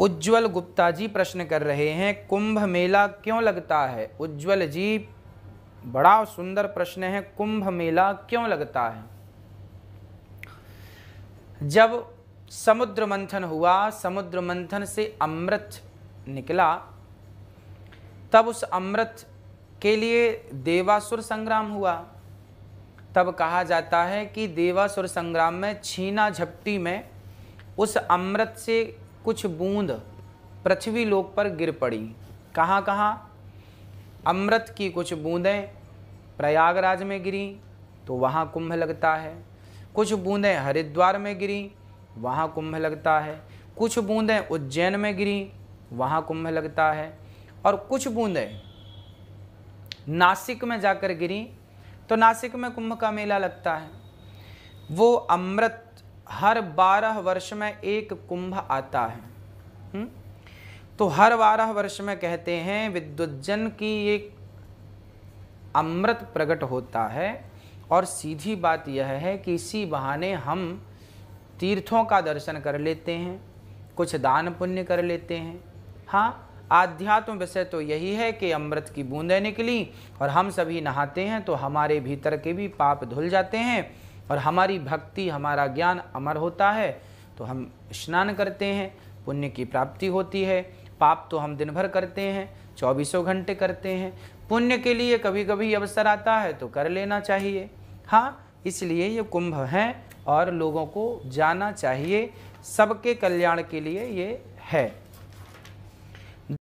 उज्जवल गुप्ता जी प्रश्न कर रहे हैं कुंभ मेला क्यों लगता है उज्जवल जी बड़ा सुंदर प्रश्न है कुंभ मेला क्यों लगता है जब समुद्र मंथन हुआ समुद्र मंथन से अमृत निकला तब उस अमृत के लिए देवासुर संग्राम हुआ तब कहा जाता है कि देवासुर संग्राम में छीना झपटी में उस अमृत से कुछ बूंद पृथ्वी लोक पर गिर पड़ी कहाँ कहाँ अमृत की कुछ बूंदें प्रयागराज में गिरी तो वहाँ कुंभ लगता है कुछ बूंदें हरिद्वार में गिरी वहाँ कुंभ लगता है कुछ बूंदें उज्जैन में गिरी वहाँ कुंभ लगता है और कुछ बूंदें नासिक में जाकर गिरी तो नासिक में कुंभ का मेला लगता है वो अमृत हर बारह वर्ष में एक कुंभ आता है हुँ? हम्म? तो हर बारह वर्ष में कहते हैं विद्वज्जन की एक अमृत प्रकट होता है और सीधी बात यह है कि इसी बहाने हम तीर्थों का दर्शन कर लेते हैं कुछ दान पुण्य कर लेते हैं हाँ आध्यात्म विषय तो यही है कि अमृत की बूंदें निकली और हम सभी नहाते हैं तो हमारे भीतर के भी पाप धुल जाते हैं और हमारी भक्ति हमारा ज्ञान अमर होता है तो हम स्नान करते हैं पुण्य की प्राप्ति होती है पाप तो हम दिन भर करते हैं चौबीसों घंटे करते हैं पुण्य के लिए कभी कभी अवसर आता है तो कर लेना चाहिए हाँ इसलिए ये कुंभ हैं और लोगों को जाना चाहिए सबके कल्याण के लिए ये है